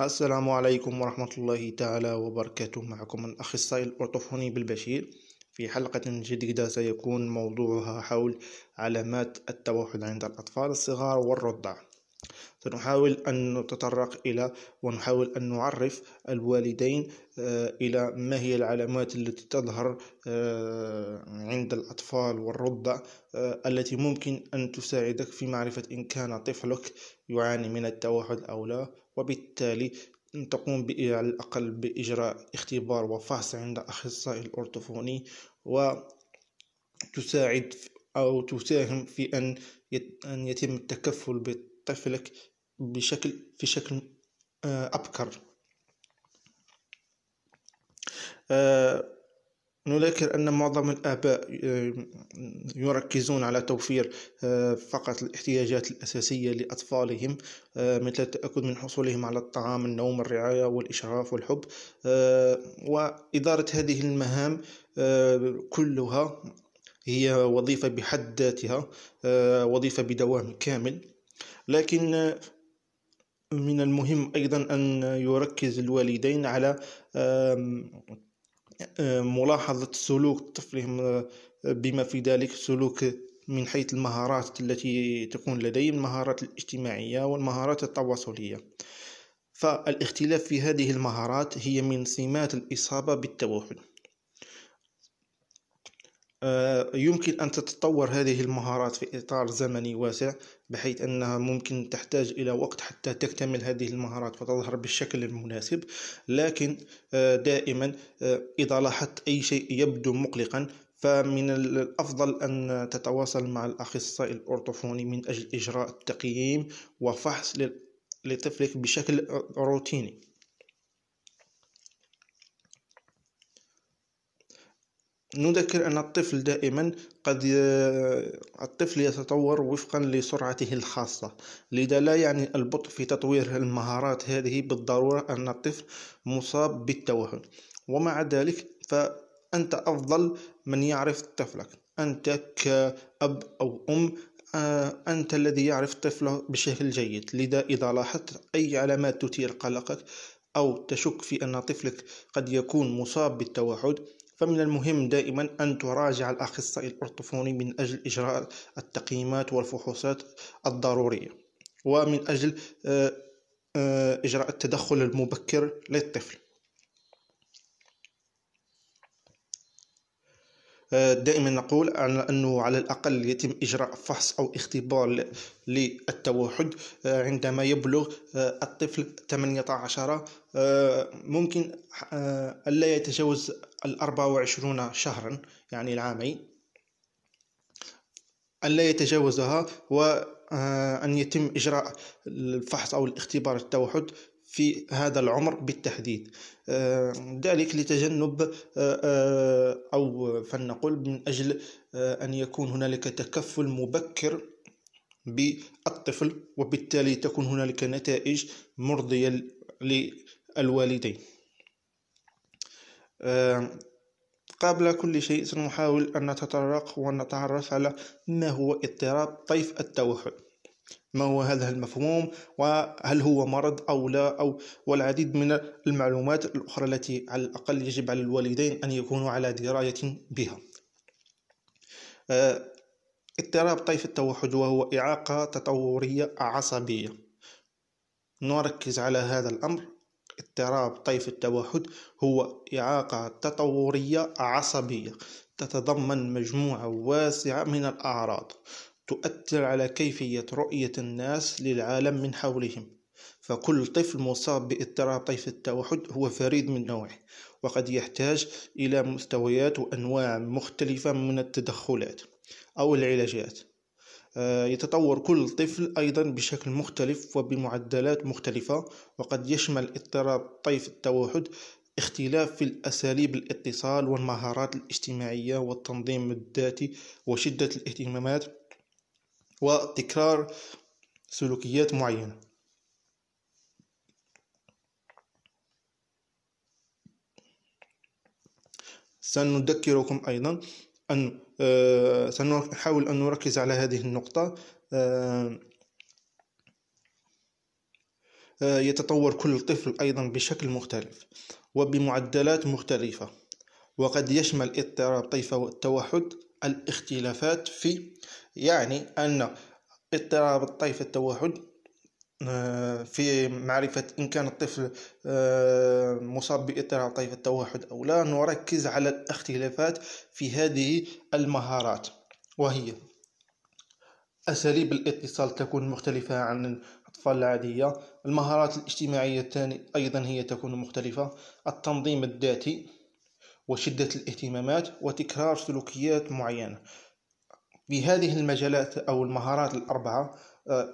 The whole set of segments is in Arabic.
السلام عليكم ورحمة الله تعالى وبركاته معكم الأخصائي الأرطفوني بالبشير في حلقة جديدة سيكون موضوعها حول علامات التوحد عند الأطفال الصغار والرضع سنحاول أن نتطرق إلى ونحاول أن نعرف الوالدين آه، إلى ما هي العلامات التي تظهر آه، عند الأطفال والرضع آه، التي ممكن أن تساعدك في معرفة إن كان طفلك يعاني من التوحد أو لا وبالتالي تقوم على الأقل بإجراء اختبار وفحص عند أخصائي الأرطفوني وتساعد أو تساهم في أن أن يتم التكفل بطفلك بشكل في شكل آه، أبكر آه، نذكر أن معظم الآباء آه، يركزون على توفير آه، فقط الاحتياجات الأساسية لأطفالهم آه، مثل التأكد من حصولهم على الطعام النوم الرعاية والإشراف والحب وإدارة هذه المهام كلها هي وظيفة بحد ذاتها وظيفة بدوام كامل لكن من المهم أيضا أن يركز الوالدين على ملاحظة سلوك طفلهم آه، بما في ذلك سلوك من حيث المهارات التي تكون لديهم المهارات الاجتماعية والمهارات التواصلية فالاختلاف في هذه المهارات هي من سمات الإصابة بالتوحد آه، يمكن أن تتطور هذه المهارات في إطار زمني واسع بحيث أنها ممكن تحتاج إلى وقت حتى تكتمل هذه المهارات وتظهر بالشكل المناسب لكن آه، دائما آه، إذا لاحظت أي شيء يبدو مقلقا فمن الأفضل أن تتواصل مع الأخصائي الأرطوفوني من أجل إجراء التقييم وفحص لطفلك بشكل روتيني نذكر أن الطفل دائما قد الطفل يتطور وفقا لسرعته الخاصة لذا لا يعني البطء في تطوير المهارات هذه بالضرورة أن الطفل مصاب بالتوهم ومع ذلك فأنت أفضل من يعرف طفلك أنت كأب أو أم آه، أنت الذي يعرف طفله بشكل جيد لذا إذا لاحظت أي علامات تثير قلقك أو تشك في أن طفلك قد يكون مصاب بالتوحد فمن المهم دائما أن تراجع الأخصائي الأرطفوني من أجل إجراء التقييمات والفحوصات الضرورية ومن أجل آه، آه، إجراء التدخل المبكر للطفل دائما نقول أنه على الأقل يتم إجراء فحص أو اختبار للتوحد آه، عندما يبلغ آه، الطفل 18 آه، ممكن ألا يتجاوز ال 24 شهرا يعني العامين ألا يتجاوزها وأن يتم إجراء الفحص أو الاختبار التوحد في هذا العمر بالتحديد آه، ذلك لتجنب آه، آه، أو فلنقل من أجل أن يكون هنالك تكفل مبكر بالطفل وبالتالي تكون هنالك نتائج مرضية للوالدين قبل كل شيء سنحاول أن نتطرق ونتعرف على ما هو اضطراب طيف التوحد ما هو هذا المفهوم وهل هو مرض أو لا أو والعديد من المعلومات الأخرى التي على الأقل يجب على الوالدين أن يكونوا على دراية بها آه، اضطراب طيف التوحد وهو إعاقة تطورية عصبية نركز على هذا الأمر اضطراب طيف التوحد هو إعاقة تطورية عصبية تتضمن مجموعة واسعة من الأعراض تؤثر على كيفية رؤية الناس للعالم من حولهم فكل طفل مصاب باضطراب طيف التوحد هو فريد من نوعه وقد يحتاج إلى مستويات وأنواع مختلفة من التدخلات أو العلاجات آه، يتطور كل طفل أيضا بشكل مختلف وبمعدلات مختلفة وقد يشمل اضطراب طيف التوحد اختلاف في الأساليب الاتصال والمهارات الاجتماعية والتنظيم الذاتي وشدة الاهتمامات وتكرار سلوكيات معينة سنذكركم أيضا أن آه، سنحاول أن نركز على هذه النقطة آه، آه، يتطور كل طفل أيضا بشكل مختلف وبمعدلات مختلفة وقد يشمل اضطراب طيف التوحد الاختلافات في يعني أن اضطراب الطيف التوحد آه، في معرفة إن كان الطفل آه، مصاب باضطراب طيف التوحد أو لا نركز على الاختلافات في هذه المهارات وهي أساليب الاتصال تكون مختلفة عن الأطفال العادية المهارات الاجتماعية الثانية أيضا هي تكون مختلفة التنظيم الذاتي وشدة الاهتمامات وتكرار سلوكيات معينة في هذه المجالات أو المهارات الأربعة آه،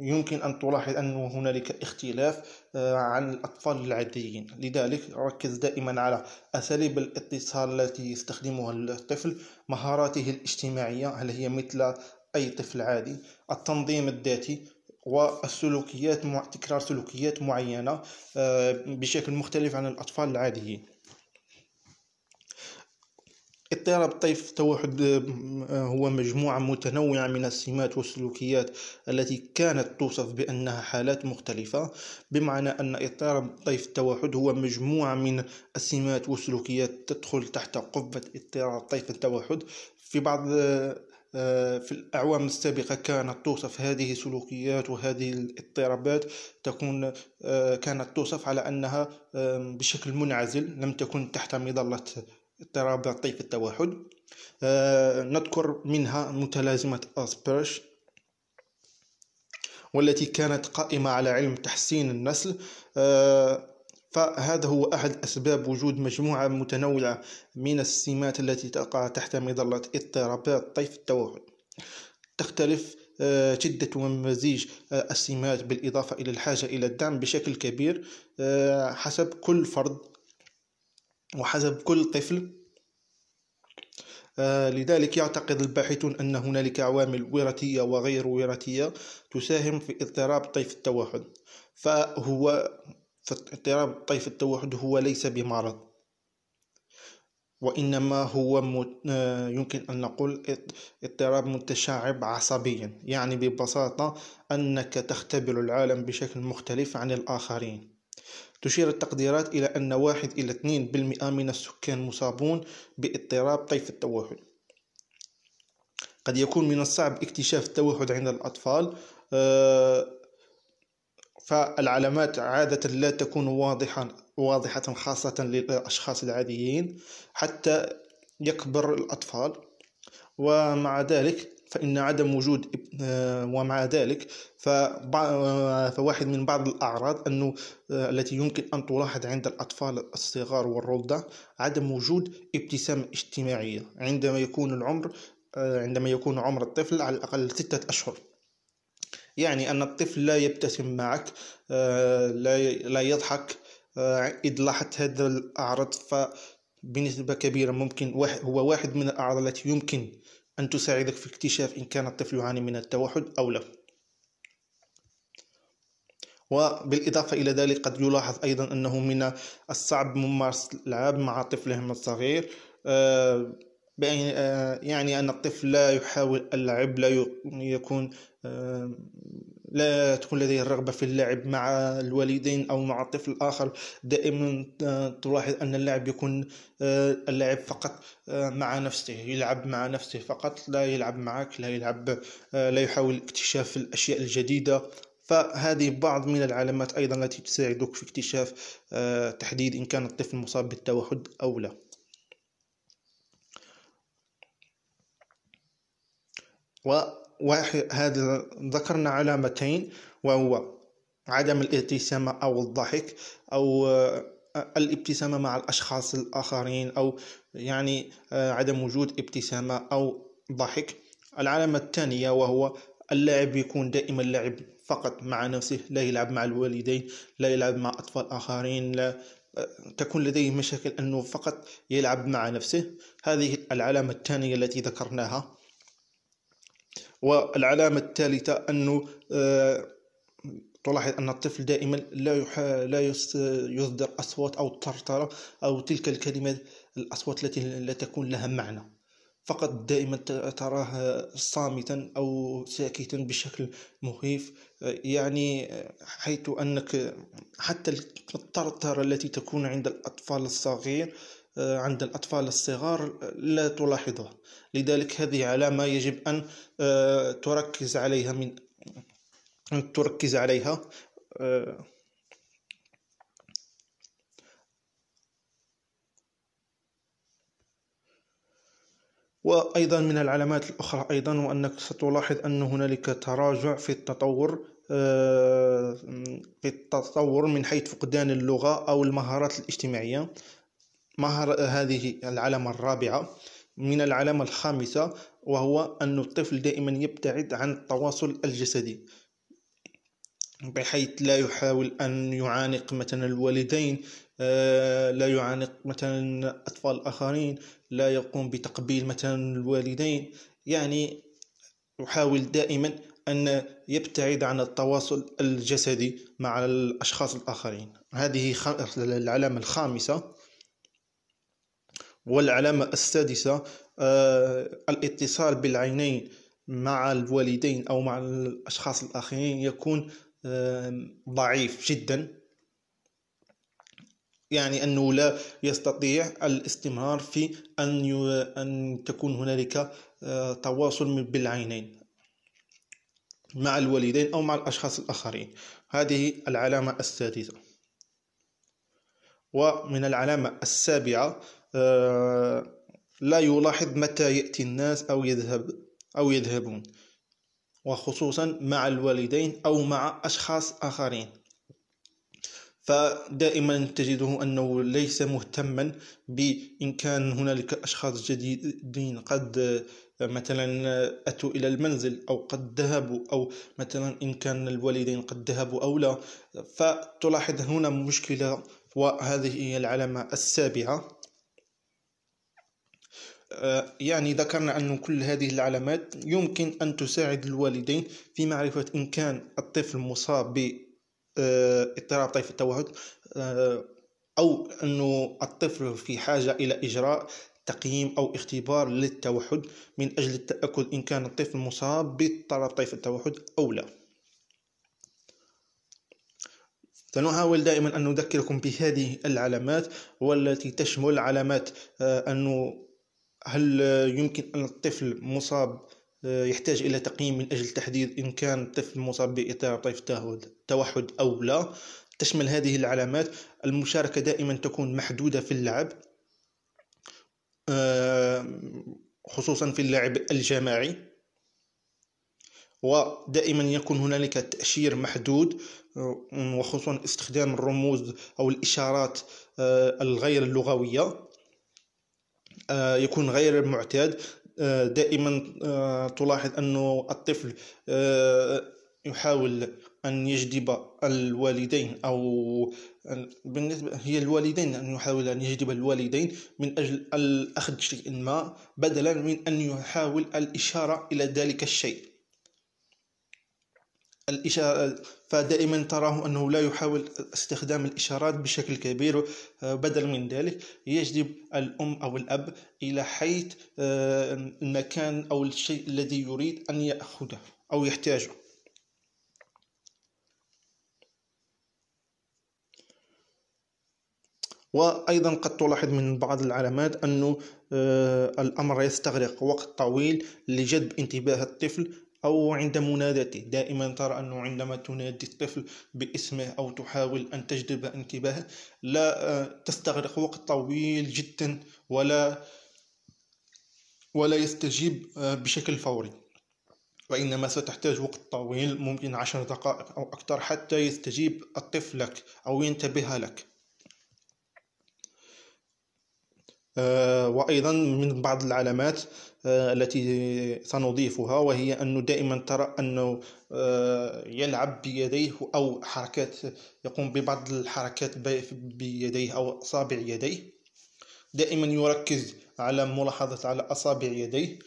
يمكن أن تلاحظ أن هنالك اختلاف آه، عن الأطفال العاديين لذلك ركز دائما على أساليب الاتصال التي يستخدمها الطفل مهاراته الاجتماعية هل هي مثل أي طفل عادي التنظيم الذاتي والسلوكيات تكرار سلوكيات معينة آه، بشكل مختلف عن الأطفال العاديين اضطراب طيف التوحد آه، هو مجموعة متنوعة من السمات والسلوكيات التي كانت توصف بأنها حالات مختلفة بمعنى أن اضطراب طيف التوحد هو مجموعة من السمات والسلوكيات تدخل تحت قبة اضطراب طيف التوحد في بعض آه، آه، في الأعوام السابقة كانت توصف هذه السلوكيات وهذه الاضطرابات تكون كانت توصف على أنها بشكل منعزل لم تكن تحت مظلة اضطراب طيف التوحد أه نذكر منها متلازمة أسبرش والتي كانت قائمة على علم تحسين النسل أه فهذا هو أحد أسباب وجود مجموعة متنوعة من السمات التي تقع تحت مظلة اضطرابات طيف التوحد تختلف آه، شدة ومزيج آه، السمات بالإضافة إلى الحاجة إلى الدعم بشكل كبير آه، حسب كل فرد وحسب كل طفل آه، لذلك يعتقد الباحثون أن هنالك عوامل وراثية وغير وراثية تساهم في اضطراب طيف التوحد فهو اضطراب طيف التوحد هو ليس بمرض وإنما هو آه، يمكن أن نقول اضطراب متشعب عصبيا يعني ببساطة أنك تختبر العالم بشكل مختلف عن الآخرين تشير التقديرات إلى أن واحد إلى بالمئة من السكان مصابون باضطراب طيف التوحد قد يكون من الصعب اكتشاف التوحد عند الأطفال آه، فالعلامات عادة لا تكون واضحة واضحة خاصة للأشخاص العاديين حتى يكبر الأطفال ومع ذلك فإن عدم وجود آه، ومع ذلك آه، فواحد من بعض الأعراض أنه آه، التي يمكن أن تلاحظ عند الأطفال الصغار والرضع عدم وجود ابتسامة اجتماعية عندما يكون العمر عندما يكون عمر الطفل على الأقل ستة أشهر يعني أن الطفل لا يبتسم معك لا يضحك إذ لاحظت هذا الأعراض فبنسبة كبيرة ممكن هو واحد من الأعراض التي يمكن أن تساعدك في اكتشاف إن كان الطفل يعاني من التوحد أو لا وبالإضافة إلى ذلك قد يلاحظ أيضا أنه من الصعب ممارسة الألعاب مع طفلهم الصغير آه، آه، يعني أن الطفل لا يحاول اللعب لا يكون آه، لا تكون لديه الرغبة في اللعب مع الوالدين أو مع الطفل الآخر دائما آه، تلاحظ أن اللعب يكون آه، اللعب فقط آه، مع نفسه يلعب مع نفسه فقط لا يلعب معك لا يلعب لا يحاول اكتشاف الأشياء الجديدة فهذه بعض من العلامات أيضا التي تساعدك في اكتشاف تحديد إن كان الطفل مصاب بالتوحد أو لا و واحد هذا ذكرنا علامتين وهو عدم الابتسامة أو الضحك أو آه، الابتسامة مع الأشخاص الآخرين أو يعني آه، عدم وجود ابتسامة أو ضحك العلامة الثانية وهو اللاعب يكون دائما لعب فقط مع نفسه لا يلعب مع الوالدين لا يلعب مع أطفال آخرين لا آه، تكون لديه مشاكل أنه فقط يلعب مع نفسه هذه العلامة الثانية التي ذكرناها والعلامة الثالثة أنه آه، تلاحظ أن الطفل دائما لا لا يصدر أصوات أو طرطرة أو تلك الكلمات الأصوات التي لا تكون لها معنى فقط دائما تراه صامتا او ساكتا بشكل مخيف آه، يعني آه، حيث انك حتى الطرطره التي تكون عند الاطفال الصغير آه، عند الأطفال الصغار لا تلاحظه لذلك هذه علامة يجب أن آه، تركز عليها من أن تركز عليها آه، وأيضا من العلامات الأخرى أيضا وأنك ستلاحظ أن هنالك تراجع في التطور في التطور من حيث فقدان اللغة أو المهارات الاجتماعية مهر هذه العلامة الرابعة من العلامة الخامسة وهو أن الطفل دائما يبتعد عن التواصل الجسدي بحيث لا يحاول أن يعانق مثلا الوالدين آه، لا يعانق مثلا أطفال آخرين لا يقوم بتقبيل مثلا الوالدين يعني يحاول دائما أن يبتعد عن التواصل الجسدي مع الأشخاص الآخرين هذه العلامة الخامسة والعلامة السادسة آه، الاتصال بالعينين مع الوالدين أو مع الأشخاص الآخرين يكون ضعيف جدا يعني أنه لا يستطيع الاستمرار في أن ي... أن تكون هنالك آه، تواصل بالعينين مع الوالدين أو مع الأشخاص الآخرين هذه العلامة السادسة ومن العلامة السابعة آه، لا يلاحظ متى يأتي الناس أو يذهب أو يذهبون وخصوصا مع الوالدين أو مع أشخاص آخرين فدائما تجده أنه ليس مهتما بإن كان هنالك أشخاص جديدين قد آه، مثلا أتوا إلى المنزل أو قد ذهبوا أو مثلا إن كان الوالدين قد ذهبوا أو لا فتلاحظ هنا مشكلة وهذه هي العلامة السابعة آه، يعني ذكرنا أن كل هذه العلامات يمكن أن تساعد الوالدين في معرفة إن كان الطفل مصاب باضطراب طيف التوحد آه، أو أنه الطفل في حاجة إلى إجراء تقييم أو اختبار للتوحد من أجل التأكد إن كان الطفل مصاب باضطراب طيف التوحد أو لا سنحاول دائما أن نذكركم بهذه العلامات والتي تشمل علامات آه، أنه هل يمكن أن الطفل مصاب آه، يحتاج إلى تقييم من أجل تحديد إن كان الطفل مصاب بإثارة طيف توحد أو لا تشمل هذه العلامات المشاركة دائما تكون محدودة في اللعب آه، خصوصا في اللعب الجماعي ودائما يكون هنالك تأشير محدود آه، وخصوصا استخدام الرموز أو الإشارات الغير اللغوية آه، يكون غير معتاد آه، دائما آه، تلاحظ أن الطفل يحاول أن يجذب الوالدين أو بالنسبة هي الوالدين أن يحاول أن يجذب الوالدين من أجل الأخذ شيء ما بدلا من أن يحاول الإشارة إلى ذلك الشيء الإشارة فدائما تراه أنه لا يحاول استخدام الإشارات بشكل كبير آه، بدل من ذلك يجذب الأم أو الأب إلى حيث آه، المكان أو الشيء الذي يريد أن يأخذه أو يحتاجه وايضا قد تلاحظ من بعض العلامات انه آه، الامر يستغرق وقت طويل لجذب انتباه الطفل أو عند منادته دائما ترى أنه عندما تنادي الطفل باسمه أو تحاول أن تجذب انتباهه لا آه، تستغرق وقت طويل جدا ولا ولا يستجيب آه، بشكل فوري وإنما ستحتاج وقت طويل ممكن عشر دقائق أو أكثر حتى يستجيب الطفل لك أو ينتبه لك آه، وأيضا من بعض العلامات آه، التي سنضيفها وهي أنه دائما ترى أنه آه، يلعب بيديه أو حركات يقوم ببعض الحركات بيديه أو أصابع يديه دائما يركز على ملاحظة على أصابع يديه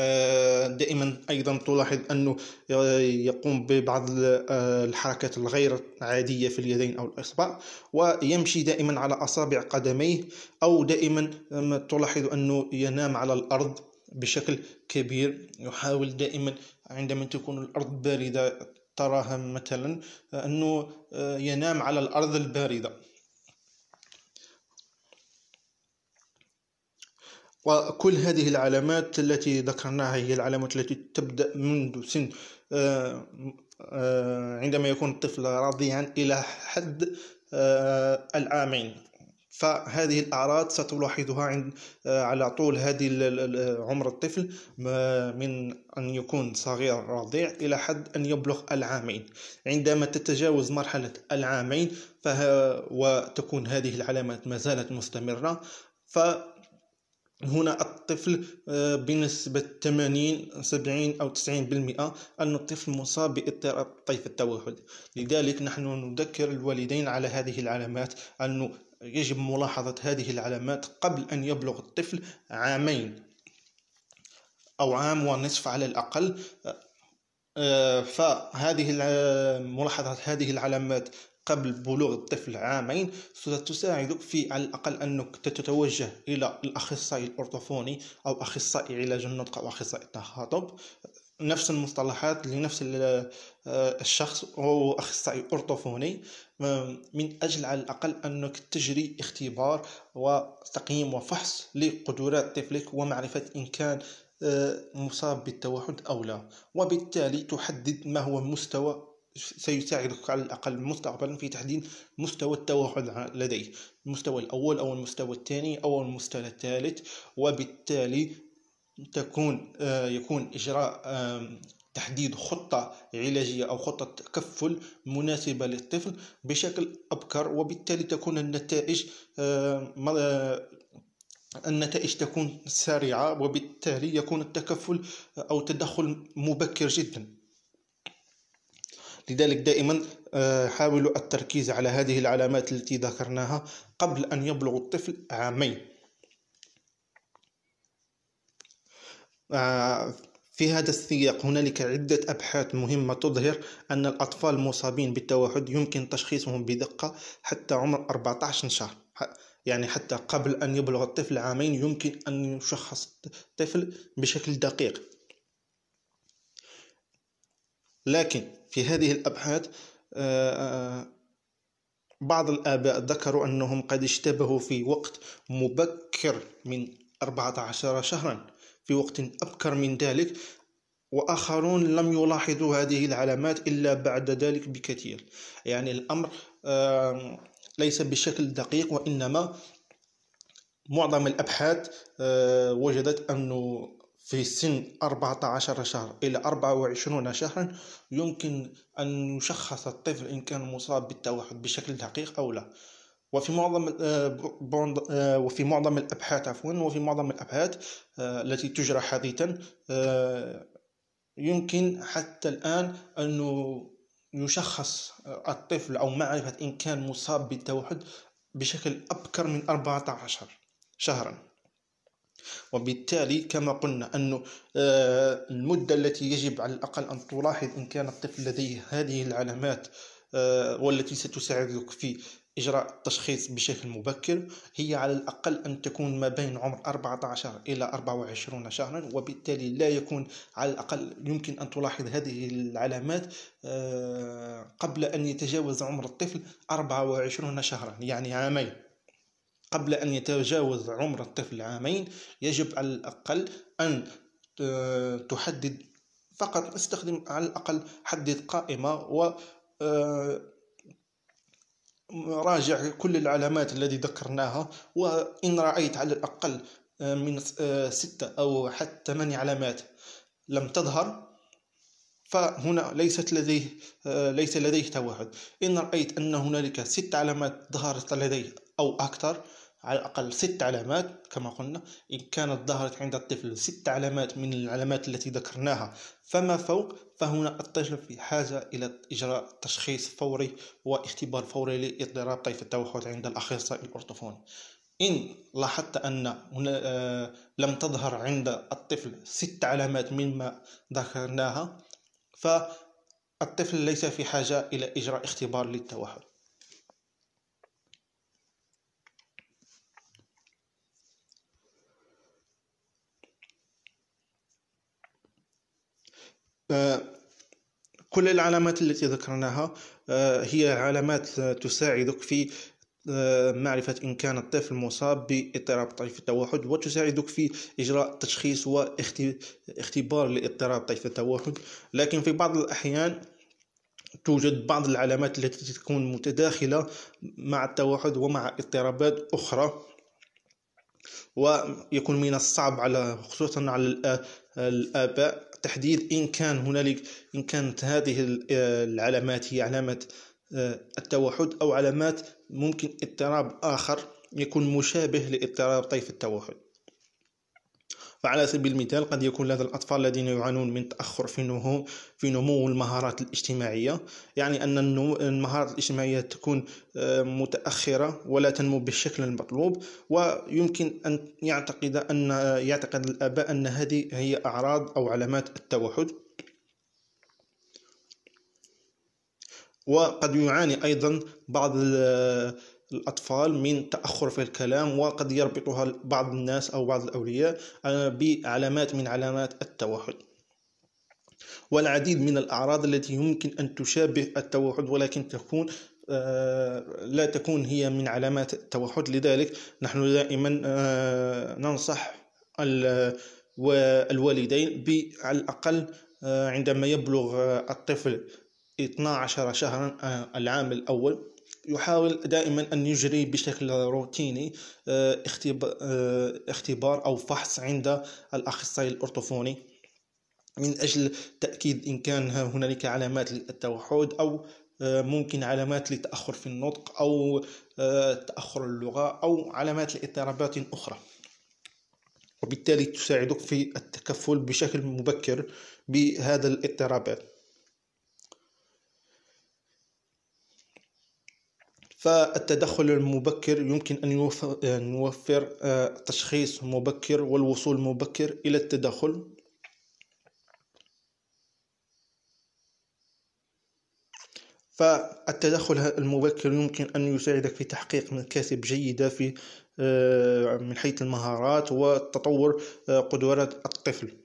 آه، دائما ايضا تلاحظ انه آه، يقوم ببعض آه، الحركات الغير عاديه في اليدين او الاصبع ويمشي دائما على اصابع قدميه او دائما تلاحظ انه ينام على الارض بشكل كبير يحاول دائما عندما تكون الارض بارده تراها مثلا انه ينام على الارض البارده وكل هذه العلامات التي ذكرناها هي العلامات التي تبدأ منذ سن آه، آه، عندما يكون الطفل رضيعا إلى حد آه، العامين فهذه الأعراض ستلاحظها عند على طول هذه عمر الطفل من أن يكون صغير رضيع إلى حد أن يبلغ العامين عندما تتجاوز مرحلة العامين وتكون هذه العلامات ما زالت مستمرة ف هنا الطفل آه، بنسبة 80 70 أو 90% أن الطفل مصاب باضطراب طيف التوحد لذلك نحن نذكر الوالدين على هذه العلامات أنه يجب ملاحظة هذه العلامات قبل أن يبلغ الطفل عامين أو عام ونصف على الأقل آه، فهذه آه، ملاحظة هذه العلامات قبل بلوغ الطفل عامين ستساعدك في على الأقل أنك تتوجه إلى الأخصائي الأرطوفوني أو أخصائي علاج النطق أو أخصائي التخاطب نفس المصطلحات لنفس آه، الشخص هو أخصائي أرطوفوني من أجل على الأقل أنك تجري اختبار وتقييم وفحص لقدرات طفلك ومعرفة إن كان آه، مصاب بالتوحد أو لا وبالتالي تحدد ما هو مستوى سيساعدك على الأقل مستقبلا في تحديد مستوى التوحد لديه المستوى الأول أو المستوى الثاني أو المستوى الثالث وبالتالي تكون آه، يكون إجراء تحديد خطة علاجية أو خطة تكفل مناسبة للطفل بشكل أبكر وبالتالي تكون النتائج آه، آه، النتائج تكون سريعة وبالتالي يكون التكفل أو التدخل مبكر جدا لذلك دائما آه، حاولوا التركيز على هذه العلامات التي ذكرناها قبل أن يبلغ الطفل عامين آه، في هذا السياق هنالك عدة أبحاث مهمة تظهر أن الأطفال المصابين بالتوحد يمكن تشخيصهم بدقة حتى عمر 14 شهر يعني حتى قبل أن يبلغ الطفل عامين يمكن أن يشخص الطفل بشكل دقيق لكن في هذه الأبحاث آه، آه، بعض الآباء ذكروا أنهم قد اشتبهوا في وقت مبكر من 14 شهرا في وقت أبكر من ذلك وآخرون لم يلاحظوا هذه العلامات إلا بعد ذلك بكثير يعني الأمر آه، ليس بشكل دقيق وإنما معظم الأبحاث وجدت أن في سن 14 شهر إلى 24 شهرا يمكن أن يشخص الطفل إن كان مصاب بالتوحد بشكل دقيق أو لا وفي معظم آه، آه، وفي معظم الأبحاث عفوا وفي معظم الأبحاث آه، التي تجرى حديثا يمكن حتى الآن أن يشخص الطفل أو معرفة إن كان مصاب بالتوحد بشكل أبكر من 14 شهرا وبالتالي كما قلنا أن آه، المدة التي يجب على الأقل أن تلاحظ إن كان الطفل لديه هذه العلامات آه، والتي ستساعدك في إجراء التشخيص بشكل مبكر هي على الأقل أن تكون ما بين عمر 14 إلى 24 شهرا وبالتالي لا يكون على الأقل يمكن أن تلاحظ هذه العلامات آه، قبل أن يتجاوز عمر الطفل 24 شهرا يعني عامين قبل أن يتجاوز عمر الطفل عامين يجب على الأقل أن آه، تحدد فقط استخدم على الأقل حدد قائمة و آه، راجع كل العلامات التي ذكرناها وإن رأيت على الأقل آه، من ستة أو حتى ثمانية علامات لم تظهر فهنا ليست لديه ليس لديه توحد إن رأيت أن هنالك ست علامات ظهرت لديه أو أكثر على الأقل ست علامات كما قلنا إن كانت ظهرت عند الطفل ست علامات من العلامات التي ذكرناها فما فوق فهنا الطفل في حاجة إلى إجراء تشخيص فوري واختبار فوري لإضطراب طيف التوحد عند الأخصائي الأرطفوني إن لاحظت أن هنا آه، لم تظهر عند الطفل ست علامات مما ذكرناها فالطفل ليس في حاجة إلى إجراء اختبار للتوحد آه، كل العلامات التي ذكرناها آه، هي علامات تساعدك في آه، معرفة إن كان الطفل مصاب باضطراب طيف التوحد وتساعدك في إجراء تشخيص واختبار لاضطراب طيف التوحد لكن في بعض الأحيان توجد بعض العلامات التي تكون متداخلة مع التوحد ومع اضطرابات أخرى ويكون من الصعب على خصوصا على الآباء التحديد إن كان هنالك إن كانت هذه آه، العلامات هي علامة آه، التوحد أو علامات ممكن اضطراب آخر يكون مشابه لاضطراب طيف التوحد فعلى سبيل المثال قد يكون لدى الأطفال الذين يعانون من تأخر في نمو في نمو المهارات الاجتماعية يعني أن المهارات الاجتماعية تكون آه، متأخرة ولا تنمو بالشكل المطلوب ويمكن أن يعتقد أن آه، يعتقد الآباء أن هذه هي أعراض أو علامات التوحد وقد يعاني أيضا بعض الأطفال من تأخر في الكلام وقد يربطها بعض الناس أو بعض الأولياء آه، بعلامات من علامات التوحد والعديد من الأعراض التي يمكن أن تشابه التوحد ولكن تكون آه، لا تكون هي من علامات التوحد لذلك نحن دائما آه، ننصح الوالدين على الأقل عندما يبلغ الطفل 12 شهرا العام الأول يحاول دائما أن يجري بشكل روتيني آه، آه، اختبار أو فحص عند الأخصائي الارطفوني من أجل تأكيد إن كان هنالك علامات للتوحد أو آه، ممكن علامات لتأخر في النطق أو تأخر اللغة أو علامات لاضطرابات أخرى وبالتالي تساعدك في التكفل بشكل مبكر بهذا الاضطرابات فالتدخل المبكر يمكن أن يوفر آه، تشخيص مبكر والوصول مبكر إلى التدخل فالتدخل المبكر يمكن أن يساعدك في تحقيق مكاسب جيدة في آه، من حيث المهارات وتطور آه، قدرات الطفل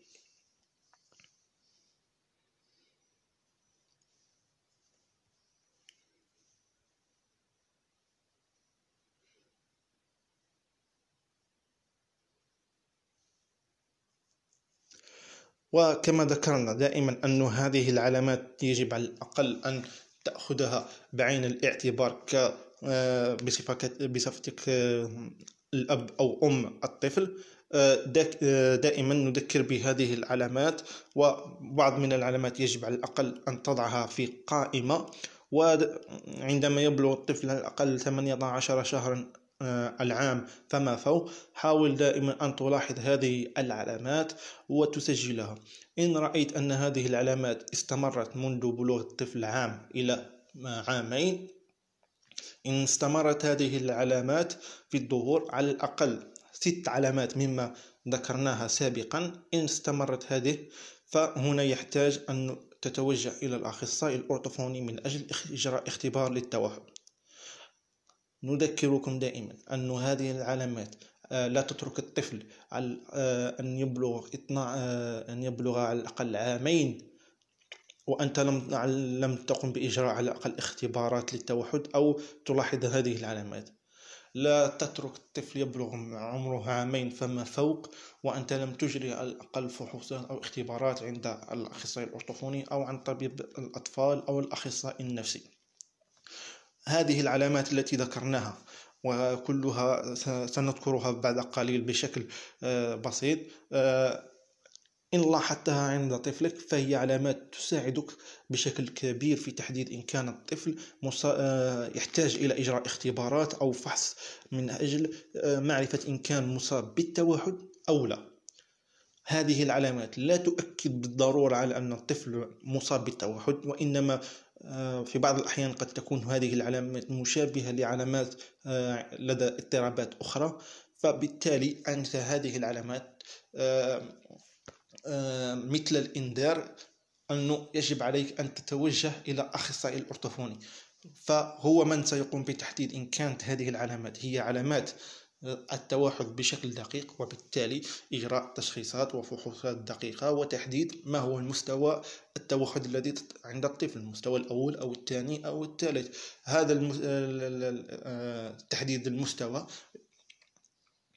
وكما ذكرنا دائما أن هذه العلامات يجب على الأقل أن تأخذها بعين الاعتبار ك آه، بصفتك آه، الأب أو أم الطفل آه، دائما نذكر بهذه العلامات وبعض من العلامات يجب على الأقل أن تضعها في قائمة وعندما يبلغ الطفل على الأقل 18 شهرا آه، العام فما فوق حاول دائما أن تلاحظ هذه العلامات وتسجلها إن رأيت أن هذه العلامات استمرت منذ بلوغ الطفل عام إلى آه، عامين إن استمرت هذه العلامات في الظهور على الأقل ست علامات مما ذكرناها سابقا إن استمرت هذه فهنا يحتاج أن تتوجه إلى الأخصائي الأورطوفوني من أجل إجراء اختبار للتوهم نذكركم دائما أن هذه العلامات آه، لا تترك الطفل على آه، أن يبلغ آه، أن يبلغ على الأقل عامين وأنت لم لم تقم بإجراء على الأقل اختبارات للتوحد أو تلاحظ هذه العلامات لا تترك الطفل يبلغ عمره عامين فما فوق وأنت لم تجري على الأقل فحوصات أو اختبارات عند الأخصائي الأرطفوني أو عن طبيب الأطفال أو الأخصائي النفسي هذه العلامات التي ذكرناها وكلها سنذكرها بعد قليل بشكل آه، بسيط آه، إن لاحظتها عند طفلك فهي علامات تساعدك بشكل كبير في تحديد إن كان الطفل آه، يحتاج إلى إجراء اختبارات أو فحص من أجل معرفة إن كان مصاب بالتوحد أو لا هذه العلامات لا تؤكد بالضرورة على أن الطفل مصاب بالتوحد وإنما آه، في بعض الأحيان قد تكون هذه العلامات مشابهة لعلامات آه، لدى اضطرابات أخرى فبالتالي أنت هذه العلامات آه، مثل الإنذار أنه يجب عليك أن تتوجه إلى أخصائي الأرطفوني فهو من سيقوم بتحديد إن كانت هذه العلامات هي علامات التوحد بشكل دقيق وبالتالي إجراء تشخيصات وفحوصات دقيقة وتحديد ما هو المستوى التوحد الذي عند الطفل المستوى الأول أو الثاني أو الثالث هذا آه، تحديد المستوى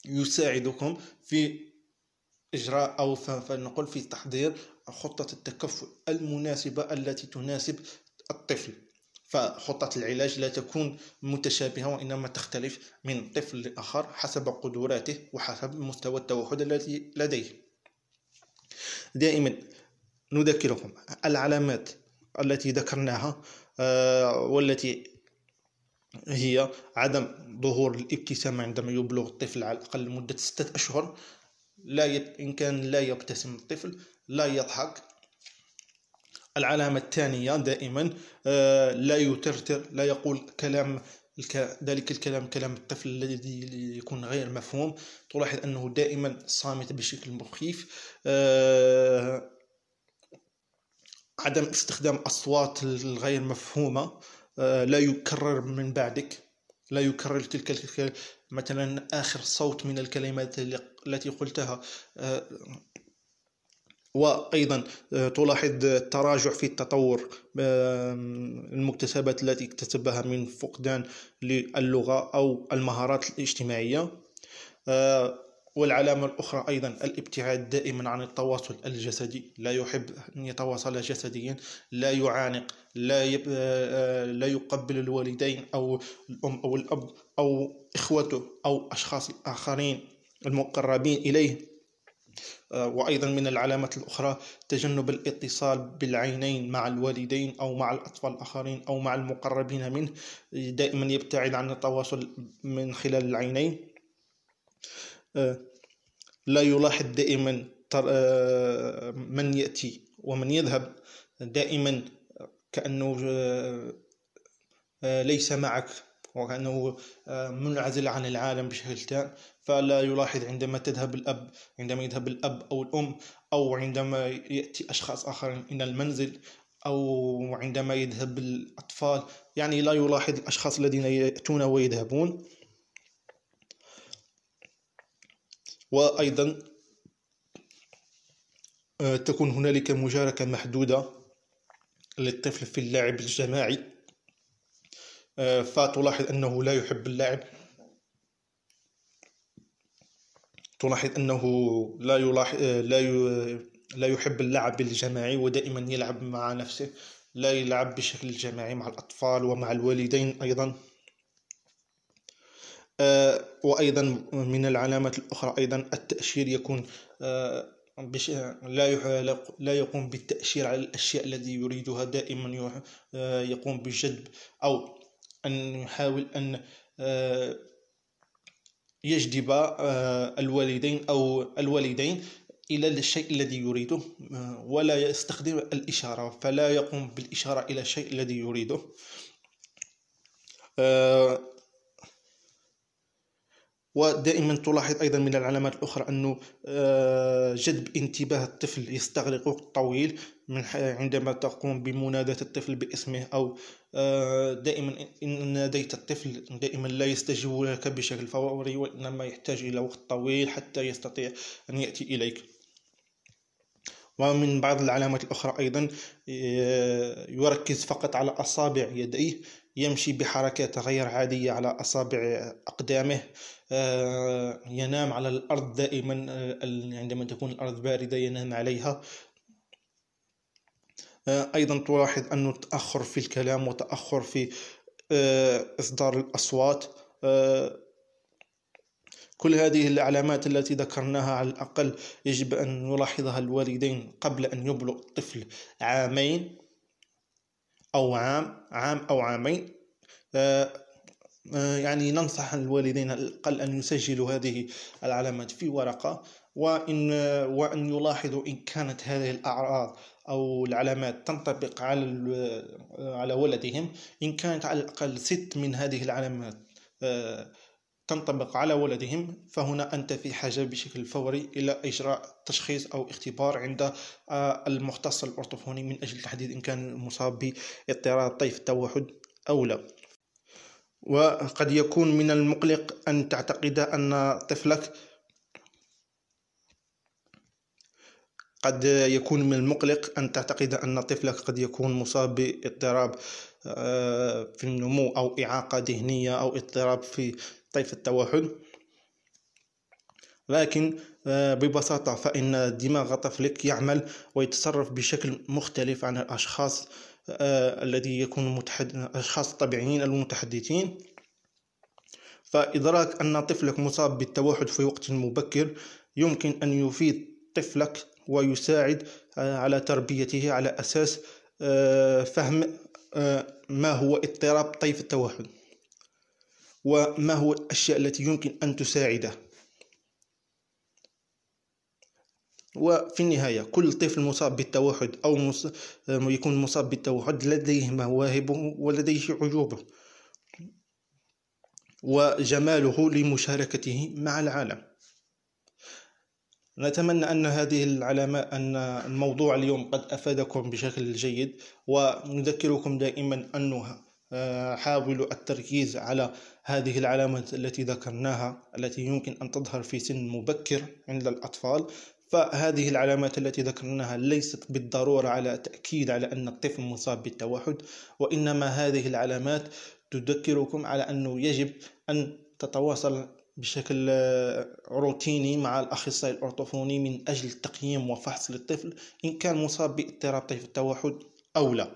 يساعدكم في إجراء أو فلنقل في تحضير خطة التكفل المناسبة التي تناسب الطفل فخطة العلاج لا تكون متشابهة وإنما تختلف من طفل لآخر حسب قدراته وحسب مستوى التوحد الذي لديه دائما نذكركم العلامات التي ذكرناها آه، والتي هي عدم ظهور الابتسامة عندما يبلغ الطفل على الأقل مدة ستة أشهر لا يب... إن كان لا يبتسم الطفل لا يضحك العلامة الثانية دائما آه، لا يترتر لا يقول كلام ذلك الكلام كلام الطفل الذي يكون غير مفهوم تلاحظ أنه دائما صامت بشكل مخيف آه، عدم استخدام أصوات الغير مفهومة آه، لا يكرر من بعدك لا يكرر تلك مثلا آخر صوت من الكلمات التي قلتها وايضا آه، تلاحظ التراجع في التطور المكتسبات التي اكتسبها من فقدان للغه او المهارات الاجتماعيه آه، والعلامة الأخرى أيضا الابتعاد دائما عن التواصل الجسدي لا يحب أن يتواصل جسديا لا يعانق لا, يب... آه، لا يقبل الوالدين أو الأم أو الأب أو إخوته أو أشخاص آخرين المقربين إليه آه، وأيضا من العلامات الأخرى تجنب الاتصال بالعينين مع الوالدين أو مع الأطفال الآخرين أو مع المقربين منه دائما يبتعد عن التواصل من خلال العينين آه، لا يلاحظ دائما آه، من يأتي ومن يذهب دائما كأنه ليس معك وكأنه آه، منعزل عن العالم بشكل تام فلا يلاحظ عندما تذهب الأب عندما يذهب الأب أو الأم أو عندما يأتي أشخاص آخرين إلى المنزل أو عندما يذهب الأطفال يعني لا يلاحظ الأشخاص الذين يأتون ويذهبون وأيضا آه، تكون هنالك مشاركة محدودة للطفل في اللعب الجماعي فتلاحظ أنه لا يحب اللعب تلاحظ أنه لا يلاحظ لا لا يحب اللعب الجماعي ودائما يلعب مع نفسه لا يلعب بشكل جماعي مع الأطفال ومع الوالدين أيضا آه، وأيضا من العلامات الأخرى أيضا التأشير يكون آه، لا لا يقوم بالتأشير على الأشياء التي يريدها دائما آه، يقوم بالجذب أو أن يحاول أن آه، يجذب آه، الوالدين أو الوالدين إلى الشيء الذي يريده آه، ولا يستخدم الإشارة فلا يقوم بالإشارة إلى الشيء الذي يريده ودائما تلاحظ ايضا من العلامات الاخرى انه جذب انتباه الطفل يستغرق وقت طويل من عندما تقوم بمنادة الطفل باسمه او آه، دائما إن ناديت الطفل دائما لا يستجيب لك بشكل فوري وإنما يحتاج إلى وقت طويل حتى يستطيع أن يأتي إليك ومن بعض العلامات الأخرى أيضا آه، يركز فقط على أصابع يديه يمشي بحركات غير عادية على أصابع أقدامه آه، ينام على الأرض دائما عندما تكون الأرض باردة ينام عليها آه، ايضا تلاحظ انه تاخر في الكلام وتاخر في آه، اصدار الاصوات آه، كل هذه العلامات التي ذكرناها على الأقل يجب أن يلاحظها الوالدين قبل أن يبلغ الطفل عامين أو عام عام أو عامين يعني ننصح الوالدين على الأقل أن يسجلوا هذه العلامات في ورقة وإن وأن يلاحظوا إن كانت هذه الأعراض أو العلامات تنطبق على على ولدهم إن كانت على الأقل ست من هذه العلامات آه، تنطبق على ولدهم فهنا أنت في حاجة بشكل فوري إلى إجراء تشخيص أو اختبار عند آه، المختص الأرطفوني من أجل تحديد إن كان مصاب باضطراب طيف التوحد أو لا وقد يكون من المقلق أن تعتقد أن طفلك قد يكون من المقلق أن تعتقد أن طفلك قد يكون مصاب باضطراب آه، في النمو أو إعاقة ذهنية أو اضطراب في طيف التوحد لكن آه، ببساطة فإن دماغ طفلك يعمل ويتصرف بشكل مختلف عن الأشخاص آه، الذي يكون متحد... أشخاص طبيعيين المتحدثين فإدراك أن طفلك مصاب بالتوحد في وقت مبكر يمكن أن يفيد طفلك ويساعد آه، على تربيته على أساس آه، فهم آه، ما هو اضطراب طيف التوحد وما هو الأشياء التي يمكن أن تساعده وفي النهاية كل طفل مصاب بالتوحد أو يكون مصاب بالتوحد لديه مواهبه ولديه عيوبه وجماله لمشاركته مع العالم نتمنى أن هذه العلامات أن الموضوع اليوم قد أفادكم بشكل جيد ونذكركم دائما أنه آه، حاولوا التركيز على هذه العلامات التي ذكرناها التي يمكن أن تظهر في سن مبكر عند الأطفال فهذه العلامات التي ذكرناها ليست بالضرورة على تأكيد على أن الطفل مصاب بالتوحد وإنما هذه العلامات تذكركم على أنه يجب أن تتواصل بشكل آه، روتيني مع الأخصائي الأرطفوني من أجل تقييم وفحص للطفل إن كان مصاب باضطراب طيف التوحد أو لا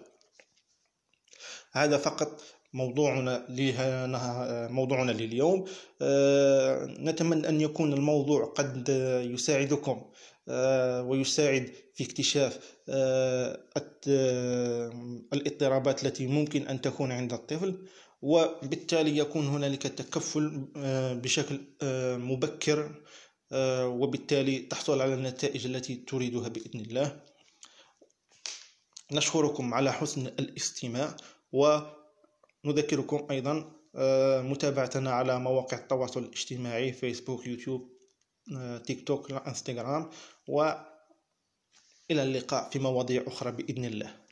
هذا فقط موضوعنا آه، موضوعنا لليوم آه، نتمنى أن يكون الموضوع قد يساعدكم ويساعد في اكتشاف الاضطرابات التي ممكن أن تكون عند الطفل وبالتالي يكون هنالك تكفل آه، بشكل آه، مبكر آه، وبالتالي تحصل على النتائج التي تريدها بإذن الله نشكركم على حسن الاستماع ونذكركم أيضا متابعتنا على مواقع التواصل الاجتماعي فيسبوك يوتيوب تيك توك انستغرام وإلى اللقاء في مواضيع أخرى بإذن الله